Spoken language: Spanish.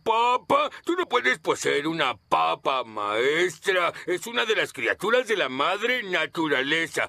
papa, tú no puedes poseer una papa, maestra. Es una de las criaturas de la madre naturaleza.